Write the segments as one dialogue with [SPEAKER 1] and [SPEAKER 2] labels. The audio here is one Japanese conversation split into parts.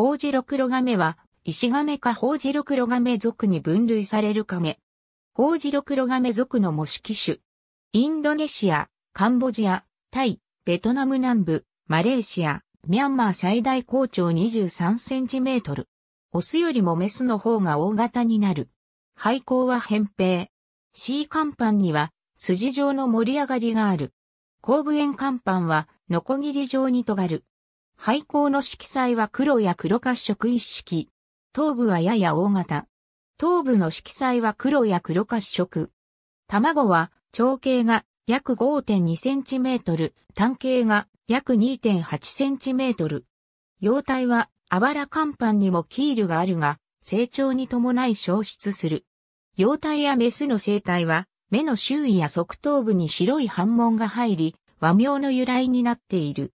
[SPEAKER 1] ホウジロクロガメは、石亀かホウジロクロガメ属に分類されるカメ。ホウジロクロガメ属の模式種。インドネシア、カンボジア、タイ、ベトナム南部、マレーシア、ミャンマー最大高長23センチメートル。オスよりもメスの方が大型になる。廃校は扁平。C 甲板には筋状の盛り上がりがある。後部円甲板はノコギリ状に尖る。廃校の色彩は黒や黒褐色一色。頭部はやや大型。頭部の色彩は黒や黒褐色。卵は長径が約 5.2cm、単径が約 2.8cm。幼体はあばら甲板にもキールがあるが、成長に伴い消失する。幼体やメスの生体は、目の周囲や側頭部に白い反紋が入り、和名の由来になっている。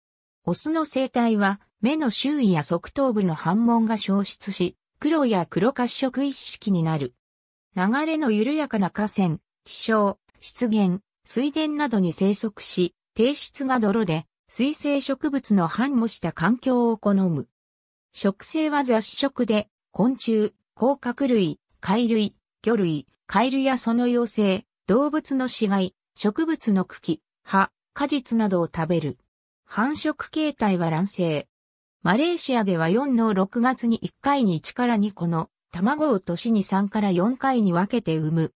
[SPEAKER 1] オスの生態は、目の周囲や側頭部の反紋が消失し、黒や黒褐色一色になる。流れの緩やかな河川、地小、湿原、水田などに生息し、低質が泥で、水生植物の繁茂した環境を好む。植生は雑食で、昆虫、甲殻類、貝類、魚類、カエルやその幼生、動物の死骸、植物の茎、葉、果実などを食べる。繁殖形態は卵生。マレーシアでは4の6月に1回に1から2個の卵を年に3から4回に分けて産む。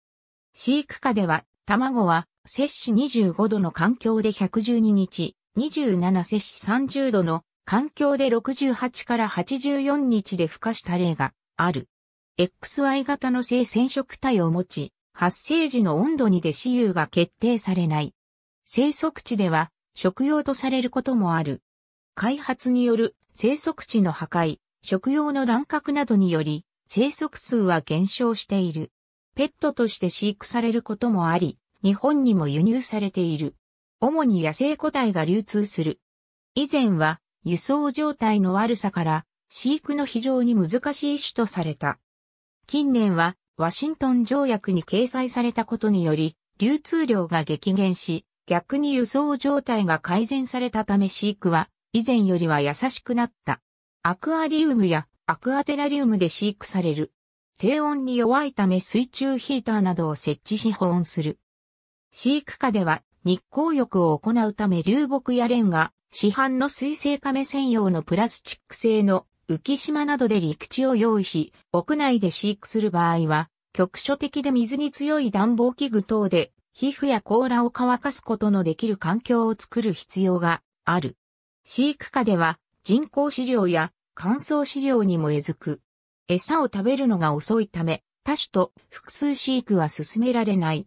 [SPEAKER 1] 飼育下では卵は摂氏25度の環境で112日、27摂氏30度の環境で68から84日で孵化した例がある。XY 型の性染色体を持ち、発生時の温度にで雌雄が決定されない。生息地では食用とされることもある。開発による生息地の破壊、食用の乱獲などにより、生息数は減少している。ペットとして飼育されることもあり、日本にも輸入されている。主に野生個体が流通する。以前は輸送状態の悪さから飼育の非常に難しい種とされた。近年はワシントン条約に掲載されたことにより流通量が激減し、逆に輸送状態が改善されたため飼育は以前よりは優しくなった。アクアリウムやアクアテラリウムで飼育される。低温に弱いため水中ヒーターなどを設置し保温する。飼育下では日光浴を行うため流木やレンガ、市販の水性亀専用のプラスチック製の浮島などで陸地を用意し、屋内で飼育する場合は、局所的で水に強い暖房器具等で皮膚や甲羅を乾かすことのできる環境を作る必要がある。飼育下では人工飼料や乾燥飼料にもえずく。餌を食べるのが遅いため、多種と複数飼育は進められない。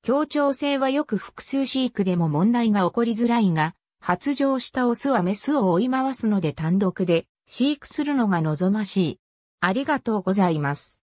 [SPEAKER 1] 協調性はよく複数飼育でも問題が起こりづらいが、発情したオスはメスを追い回すので単独で飼育するのが望ましい。ありがとうございます。